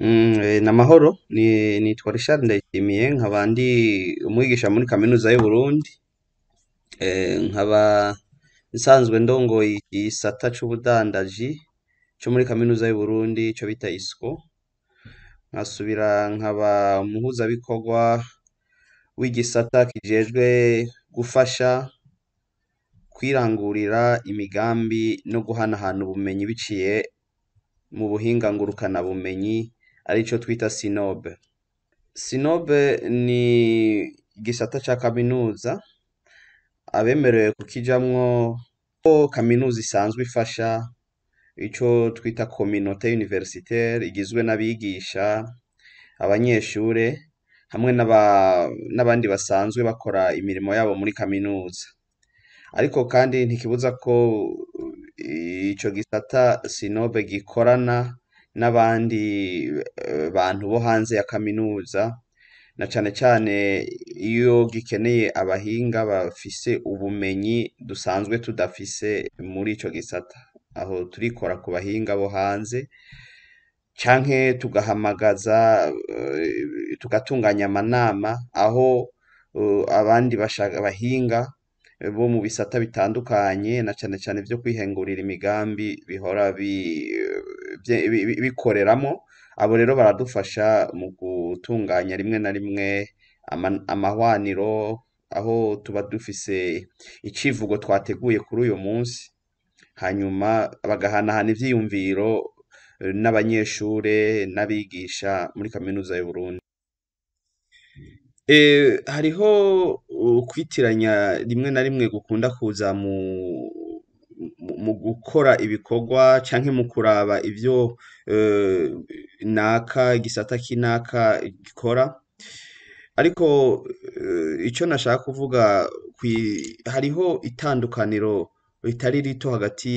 Mm, eh, ni amahoro nitwa Richard Ndayishimiye nkaba ndi umwigisha muri kaminuza Burundi eh, nkaba nsanzwe ndongoye igisata c'ubudandaji cyo muri kaminuza y'Uburundi ico bita ISCO nkasubira nkaba umuhuzabikorwa w'igisata kijejwe gufasha kwirangurira imigambi no guhanahana ubumenyi biciye mu buhinga ngurukanabumenyi aricyo twita sinobe sinobe ni igisata cya kaminuza abemerewe kukijyamwo ko kaminuza isanzwe ifasha icyo twita kominote univerisiteri igizwe n'abigisha abanyeshuri hamwe n'abandi basanzwe bakora imirimo yabo muri kaminuza ariko kandi ntikibuza ko icyo gisata sinobe gikorana n'abandi eh, bantu bo hanze ya kaminuza na cyane cyane iyo gikeneye abahinga bafise ubumenyi dusanzwe tudafise muri icyo gisata aho turikora ku bahinga bo hanze canke tugahamagaza eh, tugatunganya amanama aho eh, abandi bashaka bahinga bo mu bisata bitandukanye na cyane cyane vyo kwihengurira imigambi bihora bikoreramo abo rero baradufasha mu gutunganya rimwe na rimwe amahwaniro aho tuba dufise icivugo twateguye kuri uyu munsi hanyuma bagahanahana ibyiyumviro n'abanyeshure n'abigisha muri kaminuza y'uburundi eh, hariho kwitiranya rimwe na rimwe gukunda kuza mu mu gukora ibikorwa cyangwa mu kuraba ibyo eh, naka igisata cy'inaka gikora ariko eh, icyo nashaka kuvuga hariho itandukaniro ritari rito hagati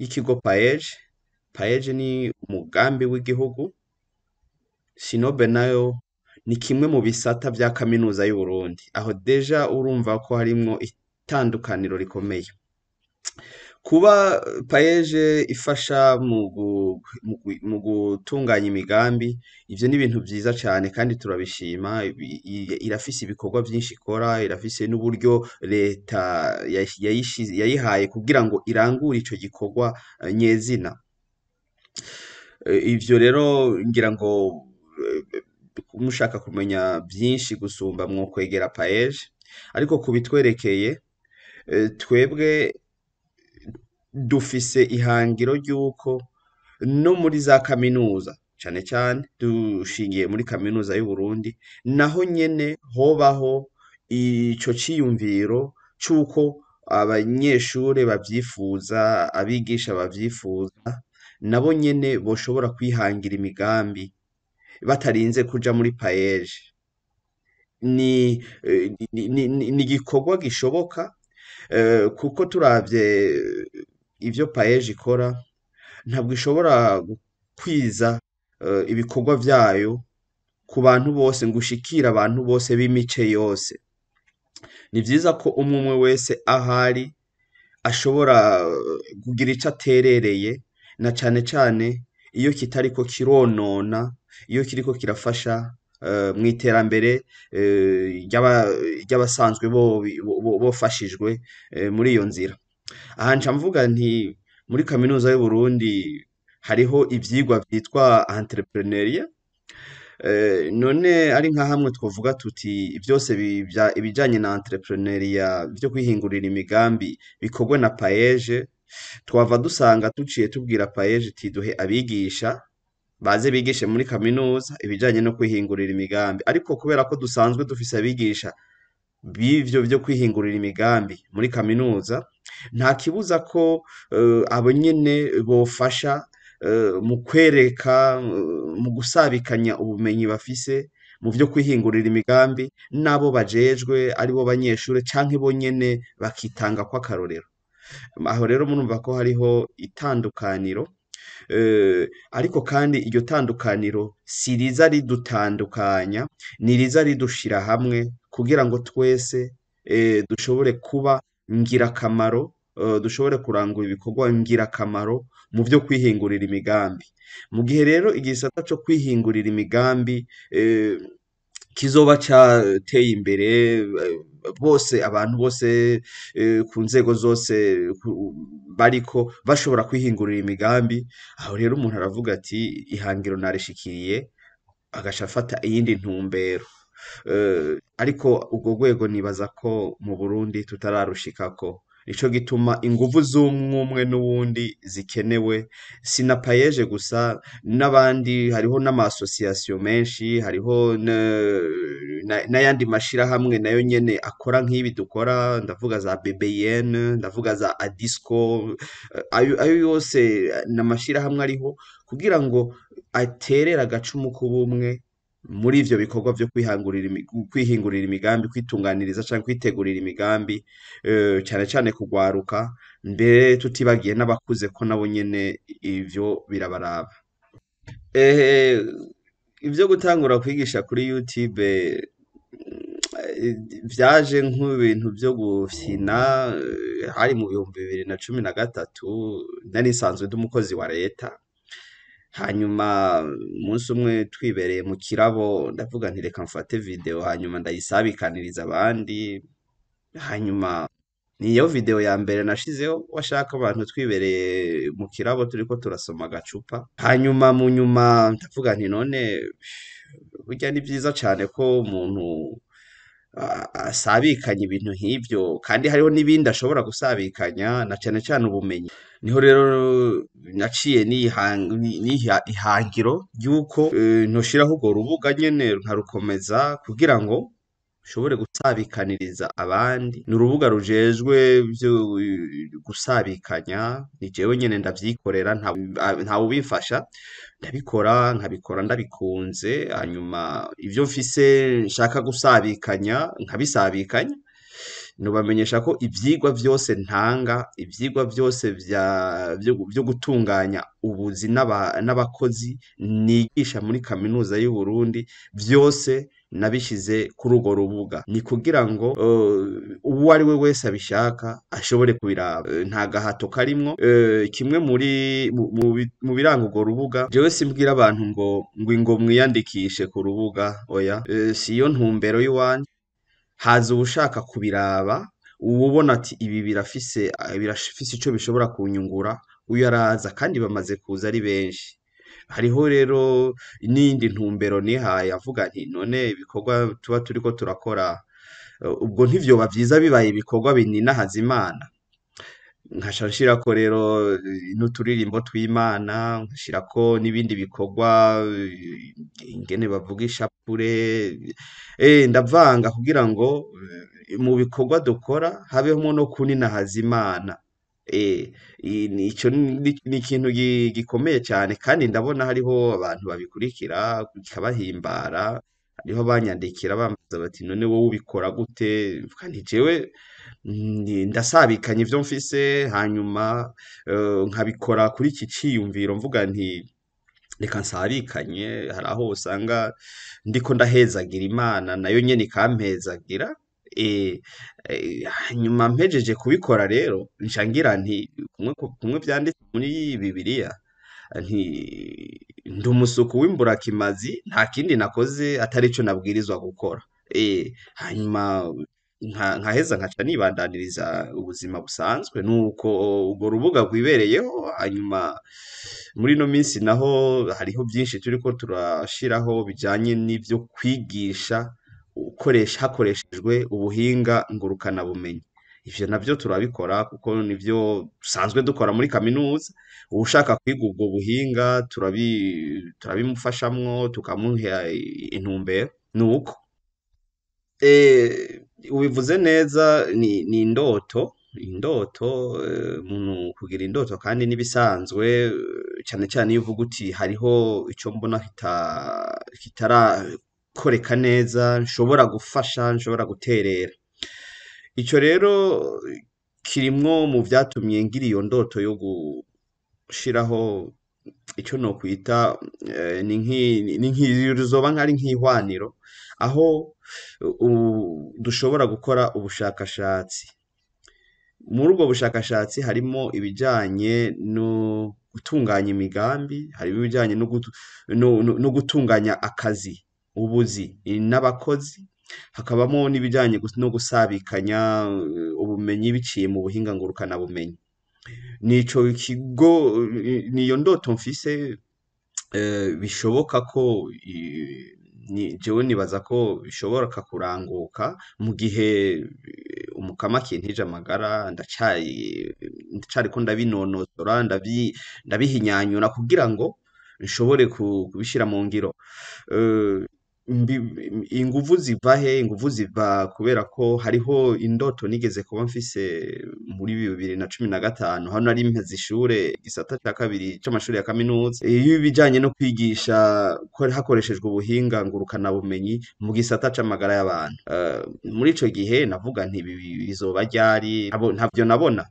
y'ikigo payeje, payeje ni umugambi w'igihugu, sinobe nayo ni kimwe mu bisata bya kaminuza y'u Burundi, aho deja urumva ko harimo itandukaniro rikomeye. Kuba paeje ifasha mu gutunganya imigambi, ibyo ni ibintu byiza cyane kandi turabishima, irafise ibikorwa byinshi ikora, irafise n'uburyo leta yayihaye kugira ngo irangure ico gikorwa eh, nyezina. Eh, ivyo rero ngira ngo eh, mushaka kumenya byinshi gusumba mwokwegera paeje, ariko ku bitwerekeye twebwe dufise ihangiro ry'uko no muri za kaminuza cyane cyane dushingiye muri kaminuza Burundi naho nyene hobaho icyo ciyumviro cy'uko abanyeshuri babyifuza abigisha babyifuza nabo nyene boshobora kwihangira imigambi batarinze kujya muri paeje ni igikorwa gishoboka eh, kuko turabye ibyo paeji ikora ntabwo ishobora gukwiza eh, ibikorwa byayo ku bantu bose ngo ushikire abantu bose b'imice yose ni byiza ko umwe umwe wese ahari ashobora eh, kugira icyo aterereye na cyane cyane iyo kitari ko kironona iyo kiri ko kirafasha eh, mu iterambere ry'abasanzwe bofashijwe muri iyo nzira Aha nca mvuga nti muri kaminuza Burundi hariho ibyigwa byitwa entrepreneuria, eh, none ari nka hamwe twavuga tuti byose ibijyanye na entrepreneuria byo kwihingurira imigambi bikorwe na paeje, twava dusanga tuciye tubwira paeje duhe abigisha baze bigishe muri kaminuza ibijyanye no kwihingurira imigambi, ariko kubera ko dusanzwe dufise abigisha b'ibyo byo kwihingurira imigambi muri kaminuza nta kibuza ko eh, abo nyine bofasha eh, mu kwereka eh, mu gusabikanya ubumenyi bafise mu byo kwihingurira imigambi n'abo bajejwe aribo banyeshuri cyangwa bo nyine bakitanga kw'akarorero aho rero murumva ko hariho itandukaniro ariko kandi iryo tandukaniro si riza ridutandukanya ni riza ridushira hamwe kugira ngo twese eh, dushobore kuba ingirakamaro eh, dushobore kurangura ibikorwa ingirakamaro mu byo kwihingurira imigambi mu gihe rero igisata cyo kwihingurira imigambi eh, kizoba cyateye imbere bose abantu bose ku nzego zose bariko bashobora kwihingurira imigambi aho rero umuntu aravuga ati ihangiro narishikiriye agashafata afata iyindi ntumbero. Eh, ariko ubwo rwego nibaza ko mu burundi ko nicyo gituma ingufu z'umwe n'uwundi zikenewe sinapayeje gusa n'abandi hariho n'amasosiyasiyo menshi hariho n'ayandi mashyirahamwe nayo nyine akora nk'ibi dukora ndavuga za BBN ndavuga za adisco eh, ayo yose ni amashyirahamwe ariho kugira ngo aterere agacumu k'ubumwe muri ibyo bikorwa byo kwihingurira imigambi kwitunganiriza cyangwa kwitegurira imigambi eh, cyane cyane kugwaruka mbere tutibagiye n'abakuze ko nabo nyine ibyo birabaraba eh, ibyo gutangura kwigisha kuri yutube byaje eh, nk'ibintu byo gukina hari mu bihumbi bibiri na cumi na gatatu nari nsanzwe ndi umukozi wa leta hanyuma umunsi umwe twibereye mu kirabo ndavuga nti reka mfate videwo hanyuma ndayisabikaniriza abandi hanyuma niyo videwo ya mbere nashizeho washaka abantu twibereye mu kirabo turi ko turasoma agacupa hanyuma mu nyuma ndavuga nti none burya ni byiza cyane ko umuntu asabikanya ibintu nk'ibyo kandi hariho n'ibindi ashobora gusabikanya na cyane cyane ubumenyi niho rero naciye n'ihangiro ry'uko e, ntushyiraho urwo rubuga nyine nkarukomeza kugira ngo ushobore gusabikaniriza abandi ni urubuga rujejwe byo gusabikanya ni njyewe nyine ndabyikorera ntawe ubimfasha ndabikora nkabikora ndabikunze hanyuma ibyo mfise nshaka gusabikanya nkabisabikanya nubamenyesha ko ibyigwa byose ntanga ibyigwa byose byo gutunganya ubuzi n'abakozi nigisha muri kaminuza y'u Burundi byose nabishyize kuri urwo rubuga ni kugira ngo eh, uwo ari we wese abishaka ashobore kubiraba eh, nta gahato karimo eh, kimwe muri mu biranga urwo rubuga jewe mbwira abantu ngo ngo ngo mwiyandikishe ku rubuga oya si yo ntumbero y'iwanyu haza ushaka kubiraba uba ubona ati ibi birafise birafise icyo bishobora kunyungura uyu araza kandi bamaze kuza ari benshi hariho rero n'iyindi ntumbero nihaye avuga nti none ibikorwa tuba turi ko turakora ubwo ntibyoba byiza bibaye ibikorwa bininahaza imana nkasha nshyirako rero eh, n'uturirimbo tw'imana nkashyirako n'ibindi bikorwa eh, ingene bavuga ishapure eh, ndavanga kugira ngo mu bikorwa dukora habemo no kuninahaza imana icyo ni ikintu gikomeye cyane kandi ndabona hariho abantu babikurikira kikabahimbara niho banyandikira bambaza bati none wowe ubikora gute njyewe ndasabikanye ibyo mfise hanyuma eh, nkabikora kuri iki cyiyumviro mvuga nti reka nsabikanye hari aho usanga ndiko ndahezagira imana nayo nyine ikampezagira eh, hanyuma mpejeje kubikora rero nti kumwe byanditse muri bibiriya ndi umusuku w'imburakimazi nta kindi nakoze atari cyo nabwirizwa gukora eh, hanyuma nkaheza nkaca nibandaniriza ubuzima busanzwe nuko urwo rubuga rwibereyeho hanyuma muri ino minsi naho hariho byinshi turi ko turashyiraho bijyanye n'ibyo kwigisha ukoresha hakoreshejwe ubuhinga ngurukanabumenyi ibyo nabyo turabikora kuko nibyo dusanzwe dukora muri kaminuza uba ushaka kwiga ubwo buhinga turabimufashamwo tukamuha intumbero ni uko eh, ubivuze neza ni indoto indoto eh, umuntu kugira indoto kandi n'ibisanzwe eh, cyane cyane iyo uvuga uti hariho icyo mbona kitarakoreka neza nshobora gufasha nshobora guterera icyo rero kirimwo mu byatumye ngira iyo ndoto yo gushiraho icyo nokwita rizoba eh, nk'ari nk'ihwaniro aho dushobora gukora ubushakashatsi muri ubwo bushakashatsi harimo ibijyanye no gutunganya imigambi harimo ibijyanye no gutunganya akazi ubuzi n'abakozi hakabamo n'ibijyanye no gusabikanya eh, ubumenyi biciye mu buhinga bumenyi nicyo kigo niyo ndoto mfise eh, bishoboka ko njyewe nibaza ko bishoboka kuranguka mu gihe eh, umukama akintije amagara ndacyari ko ndabinonosora ndabihinyanyura kugira ngo nshobore kubishyira mu ngiro ingufu ziva he ingufu ziva kubera ko hariho indoto nigeze kuba mfise muri bibiri na cumi na gatanu hano ari mpeze ishure gisata cya kabiri cy’amashuri ya kaminuza ibijanye no kwigisha hakoreshejwe ubuhinga ngurukanabumenyi mu gisata c'amagara y'abantu eh, muri icyo gihe navuga nti bizoba ryari ntavyo nabona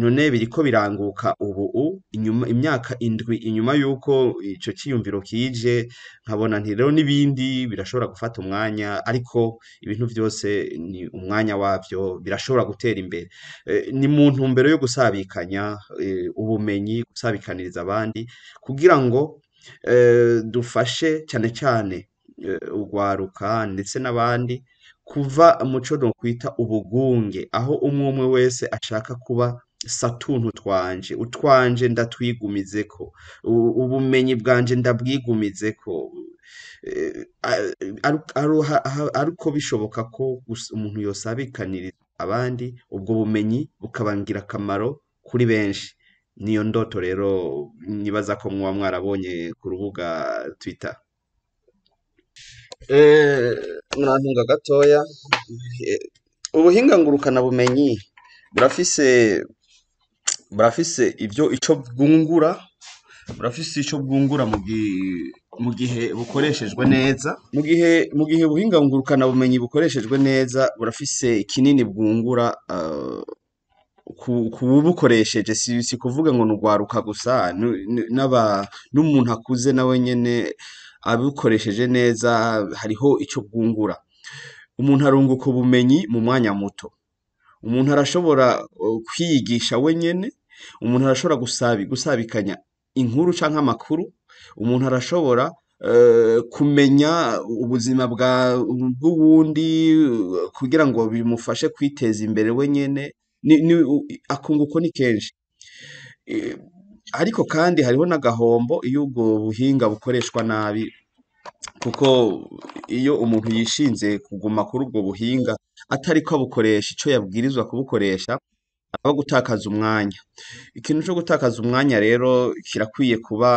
none ko biranguka ubu inyuma imyaka indwi inyuma y'uko icyo cyiyumviro kije nkabona nti rero n'ibindi birashobora gufata umwanya ariko ibintu byose ni umwanya wabyo birashobora gutera imbere e, ni mu ntumbero yo gusabikanya e, ubumenyi gusabikaniriza abandi kugira ngo e, dufashe cyane cyane urwaruka ndetse n'abandi kuva mu cyo nakwita ubugunge aho umwe umwe wese ashaka kuba satuntu utwanje utwanje ndatwigumize ko ubumenyi bwanjye ndabwigumize ko eh, ariko bishoboka ko umuntu yosabikaniriza abandi ubwo bumenyi bukaba akamaro kuri benshi niyo ndoto rero nibaza ko muba mwarabonye ku rubuga twita eh, mwantunga gatoya eh, ubuhinga ngurukanabumenyi burafise murafise ibyo icyo bwungura murafise ico bwungura mu gihe bukoreshejwe neza mu gihe mu gihe ubuhinga ngurukana bumenyi bukoreshejwe neza burafise kinini bwungura ah, kubukoresheje si kuvuga ngo nurwaruka gusa n'aba n'umuntu akuze nawe nyene abikoresheje neza hariho icyo bwungura umuntu arunguka ubumenyi mu mwanya muto umuntu arashobora uh, kwiyigisha wenyene umuntu arashobora gusabikanya inkuru cyangwa amakuru umuntu arashobora eh, kumenya ubuzima bw’ubundi kugira ngo bimufashe kwiteza imbere we nyine akunguko ni kenshi eh, ariko kandi hariho n'agahombo iyo ubwo buhinga bukoreshwa nabi kuko iyo umuntu yishinze kuguma kuri ubwo buhinga atari ko abukoresha icyo yabwirizwa kubukoresha aho gutakaza umwanya ikintu cyo gutakaza umwanya rero kirakwiye kuba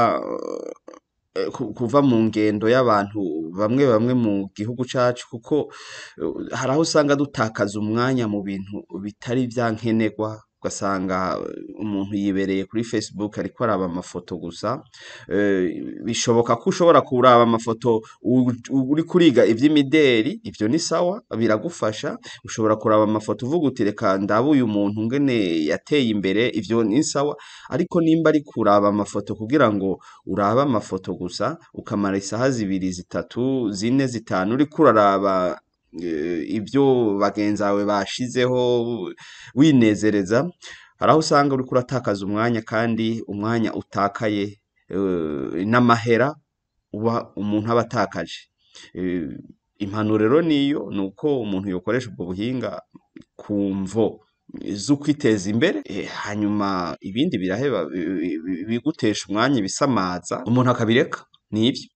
eh, kuva mu ngendo y'abantu bamwe bamwe mu gihugu cyacu kuko eh, hari aho usanga dutakaza umwanya mu bintu bitari bya nkenerwa ugasanga umuntu yibereye kuri facebook ariko araba amafoto gusa eh, bishoboka ko ushobora kuraba amafoto uri kuriga iby'imideri ibyo ni sawa biragufasha ushobora kuraba amafoto uvuga uti reka ndaba uyu muntu ngene yateye imbere ibyo ni sawa ariko nimba ari kuraba amafoto kugira ngo urabe amafoto gusa ukamara isaha zibiri zitatu zine zitanu uri kuraraba Eh, ibyo bagenzi bawe bashizeho winezereza hari aho usanga uri kuratakaza umwanya kandi umwanya utakaye eh, n'amahera uba umuntu aba atakaje eh, impanuro rero niyo ni uko umuntu yakoresha ubwo buhinga ku mvo zo kwiteza imbere hanyuma ibindi biraheba bigutesha umwanya ibisamaza umuntu akabireka ni ibyo